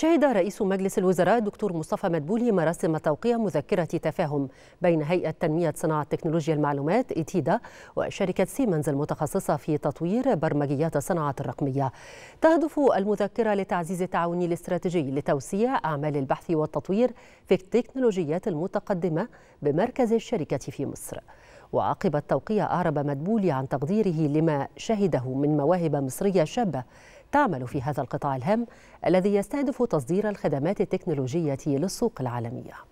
شهد رئيس مجلس الوزراء دكتور مصطفى مدبولي مراسم توقيع مذكرة تفاهم بين هيئة تنمية صناعة تكنولوجيا المعلومات إتيدا وشركة سيمنز المتخصصة في تطوير برمجيات الصناعة الرقمية. تهدف المذكرة لتعزيز التعاون الاستراتيجي لتوسيع أعمال البحث والتطوير في التكنولوجيات المتقدمة بمركز الشركة في مصر. وعقب التوقيع أعرب مدبولي عن تقديره لما شهده من مواهب مصرية شابة تعمل في هذا القطاع الهام الذي يستهدف تصدير الخدمات التكنولوجية للسوق العالمية